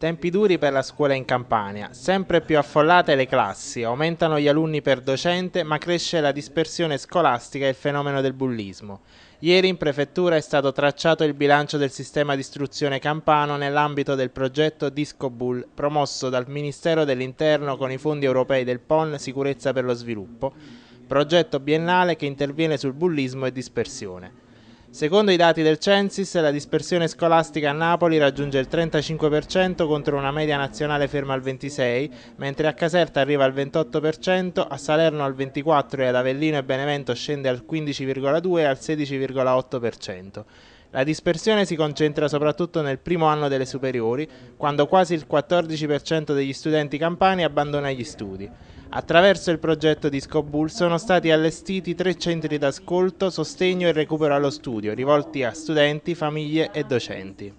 Tempi duri per la scuola in Campania, sempre più affollate le classi, aumentano gli alunni per docente ma cresce la dispersione scolastica e il fenomeno del bullismo. Ieri in prefettura è stato tracciato il bilancio del sistema di istruzione campano nell'ambito del progetto Disco Bull, promosso dal Ministero dell'Interno con i fondi europei del PON Sicurezza per lo Sviluppo, progetto biennale che interviene sul bullismo e dispersione. Secondo i dati del Censis, la dispersione scolastica a Napoli raggiunge il 35% contro una media nazionale ferma al 26%, mentre a Caserta arriva al 28%, a Salerno al 24% e ad Avellino e Benevento scende al 15,2% e al 16,8%. La dispersione si concentra soprattutto nel primo anno delle superiori, quando quasi il 14% degli studenti campani abbandona gli studi. Attraverso il progetto di Scobull sono stati allestiti tre centri d'ascolto, sostegno e recupero allo studio, rivolti a studenti, famiglie e docenti.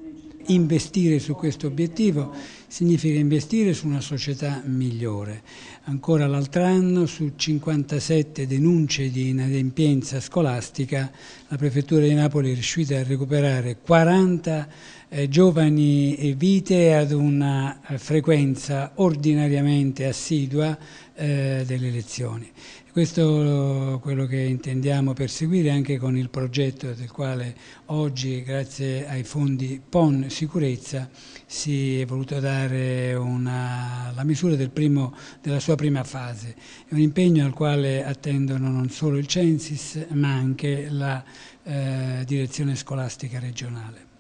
Investire su questo obiettivo significa investire su una società migliore. Ancora l'altro anno su 57 denunce di inadempienza scolastica la Prefettura di Napoli è riuscita a recuperare 40 eh, giovani vite ad una eh, frequenza ordinariamente assidua eh, delle lezioni. Questo è quello che intendiamo perseguire anche con il progetto del quale oggi, grazie ai fondi PON Sicurezza, si è voluto dare dare una, la misura del primo, della sua prima fase. È un impegno al quale attendono non solo il Censis ma anche la eh, direzione scolastica regionale.